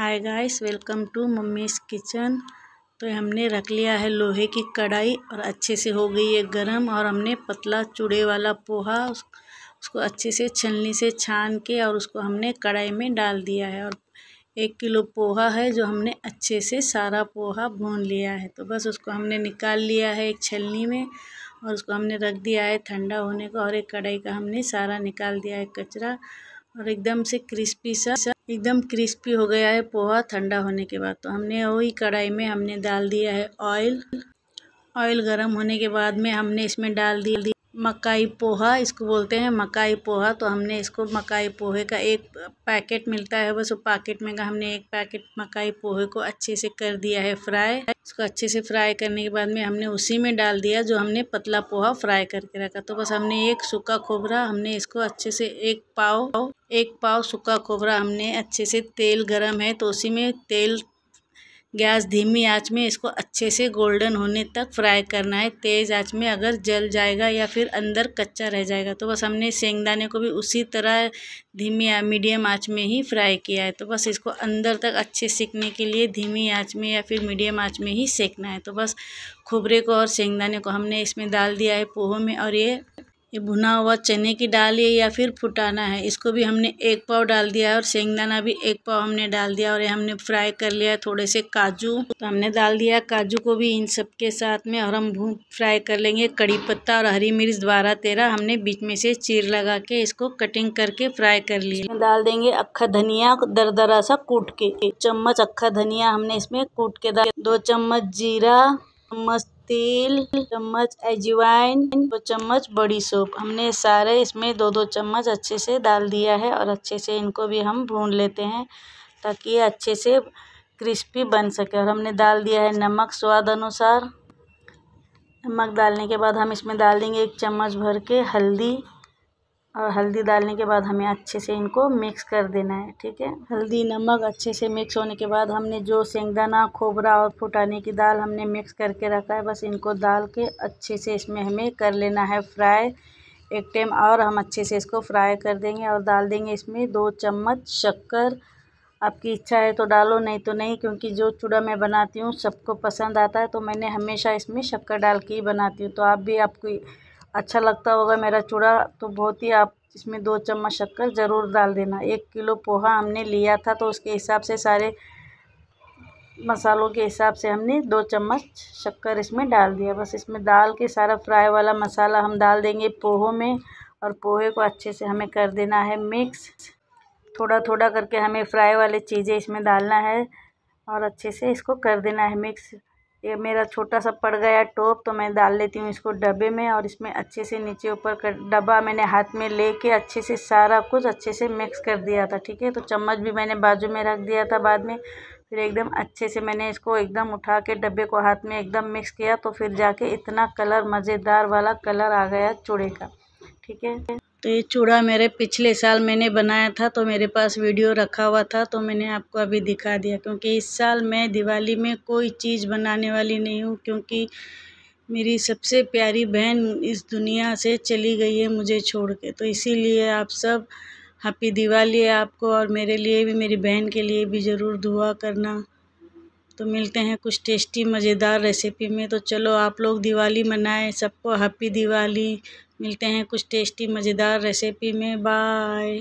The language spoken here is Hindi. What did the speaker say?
hi guys welcome to mummy's kitchen तो हमने रख लिया है लोहे की कढ़ाई और अच्छे से हो गई है गरम और हमने पतला चूड़े वाला पोहा उस, उसको अच्छे से छलनी से छान के और उसको हमने कढ़ाई में डाल दिया है और एक किलो पोहा है जो हमने अच्छे से सारा पोहा भून लिया है तो बस उसको हमने निकाल लिया है एक छलनी में और उसको हमने रख दिया है ठंडा होने का और एक कढ़ाई का हमने सारा निकाल दिया है कचरा और एकदम से क्रिस्पी सा एकदम क्रिस्पी हो गया है पोहा ठंडा होने के बाद तो हमने वही कढ़ाई में हमने डाल दिया है ऑयल ऑयल गर्म होने के बाद में हमने इसमें डाल दिया मकाई पोहा इसको बोलते हैं मकाई पोहा तो हमने इसको मकाई पोहे का एक पैकेट मिलता है बस वो पैकेट में का हमने एक पैकेट मकाई पोहे को अच्छे से कर दिया है फ्राई इसको अच्छे से फ्राई करने के बाद में हमने उसी में डाल दिया जो हमने पतला पोहा फ्राई करके रखा तो बस हमने एक सूखा खोबरा हमने इसको अच्छे से एक पाव एक पाव सूखा खोबरा हमने अच्छे से तेल गर्म है तो उसी में तेल गैस धीमी आंच में इसको अच्छे से गोल्डन होने तक फ्राई करना है तेज़ आंच में अगर जल जाएगा या फिर अंदर कच्चा रह जाएगा तो बस हमने सेंगदाने को भी उसी तरह धीमी मीडियम आंच में ही फ्राई किया है तो बस इसको अंदर तक अच्छे सेकने के लिए धीमी आंच में या फिर मीडियम आंच में ही सेकना है तो बस खोबरे को और सेंगदाने को हमने इसमें डाल दिया है पोहों में और ये ये भुना हुआ चने की डाल है या फिर फुटाना है इसको भी हमने एक पाव डाल दिया है और सेंगदाना भी एक पाव हमने डाल दिया और ये हमने फ्राई कर लिया है थोड़े से काजू तो हमने डाल दिया काजू को भी इन सब के साथ में और हम भून फ्राई कर लेंगे कड़ी पत्ता और हरी मिर्च द्वारा तेरा हमने बीच में से चीर लगा के इसको कटिंग करके फ्राई कर लिया डाल देंगे अक्खा धनिया दर दरा सा कूट के एक चम्मच अक्खा धनिया हमने इसमें कूट के डाल दो चम्मच जीरा चम्मच तेल चम्मच अजवाइन दो चम्मच बड़ी सूप हमने सारे इसमें दो दो चम्मच अच्छे से डाल दिया है और अच्छे से इनको भी हम भून लेते हैं ताकि अच्छे से क्रिस्पी बन सके और हमने डाल दिया है नमक स्वाद अनुसार नमक डालने के बाद हम इसमें डाल देंगे एक चम्मच भर के हल्दी और हल्दी डालने के बाद हमें अच्छे से इनको मिक्स कर देना है ठीक है हल्दी नमक अच्छे से मिक्स होने के बाद हमने जो सेंगदाना खोबरा और फुटाने की दाल हमने मिक्स करके रखा है बस इनको डाल के अच्छे से इसमें हमें कर लेना है फ्राई एक टाइम और हम अच्छे से इसको फ्राई कर देंगे और डाल देंगे इसमें दो चम्मच शक्कर आपकी इच्छा है तो डालो नहीं तो नहीं क्योंकि जो चूड़ा मैं बनाती हूँ सबको पसंद आता है तो मैंने हमेशा इसमें शक्कर डाल के ही बनाती हूँ तो आप भी आपकी अच्छा लगता होगा मेरा चूड़ा तो बहुत ही आप इसमें दो चम्मच शक्कर ज़रूर डाल देना एक किलो पोहा हमने लिया था तो उसके हिसाब से सारे मसालों के हिसाब से हमने दो चम्मच शक्कर इसमें डाल दिया बस इसमें डाल के सारा फ्राई वाला मसाला हम डाल देंगे पोहों में और पोहे को अच्छे से हमें कर देना है मिक्स थोड़ा थोड़ा करके हमें फ्राई वाले चीज़ें इसमें डालना है और अच्छे से इसको कर देना है मिक्स ये मेरा छोटा सा पड़ गया टॉप तो मैं डाल लेती हूँ इसको डब्बे में और इसमें अच्छे से नीचे ऊपर कर डब्बा मैंने हाथ में लेके अच्छे से सारा कुछ अच्छे से मिक्स कर दिया था ठीक है तो चम्मच भी मैंने बाजू में रख दिया था बाद में फिर एकदम अच्छे से मैंने इसको एकदम उठा के डब्बे को हाथ में एकदम मिक्स किया तो फिर जाके इतना कलर मज़ेदार वाला कलर आ गया चूड़े का ठीक है तो ये चूड़ा मेरे पिछले साल मैंने बनाया था तो मेरे पास वीडियो रखा हुआ था तो मैंने आपको अभी दिखा दिया क्योंकि इस साल मैं दिवाली में कोई चीज़ बनाने वाली नहीं हूँ क्योंकि मेरी सबसे प्यारी बहन इस दुनिया से चली गई है मुझे छोड़ के तो इसीलिए आप सब हैप्पी दिवाली है आपको और मेरे लिए भी मेरी बहन के लिए भी ज़रूर दुआ करना तो मिलते हैं कुछ टेस्टी मज़ेदार रेसिपी में तो चलो आप लोग दिवाली मनाएं सबको हैप्पी दिवाली मिलते हैं कुछ टेस्टी मज़ेदार रेसिपी में बाय